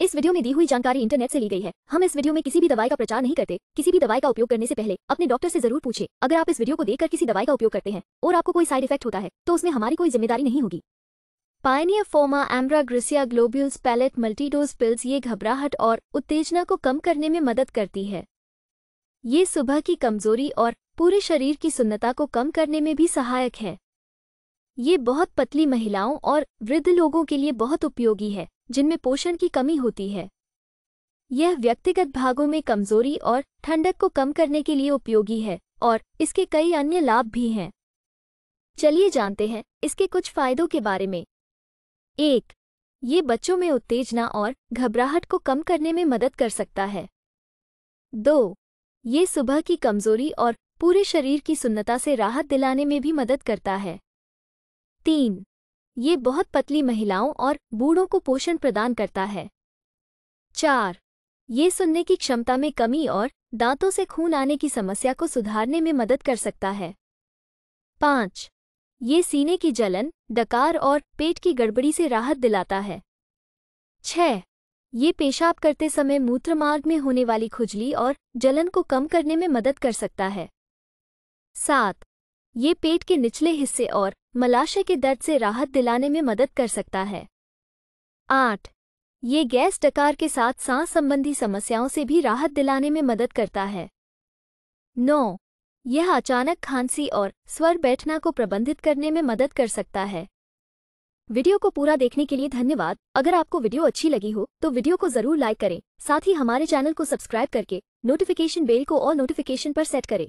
इस वीडियो में दी हुई जानकारी इंटरनेट से ली गई है हम इस वीडियो में किसी भी दवाई का प्रचार नहीं करते किसी भी दवाई का उपयोग करने से पहले अपने डॉक्टर से जरूर पूछे अगर आप इस वीडियो को देखकर किसी दवाई का उपयोग करते हैं और आपको कोई साइड इफेक्ट होता है तो उसमें हमारी कोई जिम्मेदारी नहीं होगी पायनियर फोमा ग्रिसिया ग्लोब्यूल्स पैलेट मल्टीडोज पिल्स ये घबराहट और उत्तेजना को कम करने में मदद करती है ये सुबह की कमजोरी और पूरे शरीर की सुन्नता को कम करने में भी सहायक है ये बहुत पतली महिलाओं और वृद्ध लोगों के लिए बहुत उपयोगी है जिनमें पोषण की कमी होती है यह व्यक्तिगत भागों में कमजोरी और ठंडक को कम करने के लिए उपयोगी है और इसके कई अन्य लाभ भी हैं चलिए जानते हैं इसके कुछ फायदों के बारे में एक ये बच्चों में उत्तेजना और घबराहट को कम करने में मदद कर सकता है दो ये सुबह की कमजोरी और पूरे शरीर की सुन्नता से राहत दिलाने में भी मदद करता है तीन ये बहुत पतली महिलाओं और बूढ़ों को पोषण प्रदान करता है चार ये सुनने की क्षमता में कमी और दांतों से खून आने की समस्या को सुधारने में मदद कर सकता है पाँच ये सीने की जलन डकार और पेट की गड़बड़ी से राहत दिलाता है छह ये पेशाब करते समय मूत्रमार्ग में होने वाली खुजली और जलन को कम करने में मदद कर सकता है सात ये पेट के निचले हिस्से और मलाशय के दर्द से राहत दिलाने में मदद कर सकता है आठ ये गैस डकार के साथ सांस संबंधी समस्याओं से भी राहत दिलाने में मदद करता है नौ यह अचानक खांसी और स्वर बैठना को प्रबंधित करने में मदद कर सकता है वीडियो को पूरा देखने के लिए धन्यवाद अगर आपको वीडियो अच्छी लगी हो तो वीडियो को जरूर लाइक करें साथ ही हमारे चैनल को सब्सक्राइब करके नोटिफिकेशन बेल को और नोटिफिकेशन पर सेट करें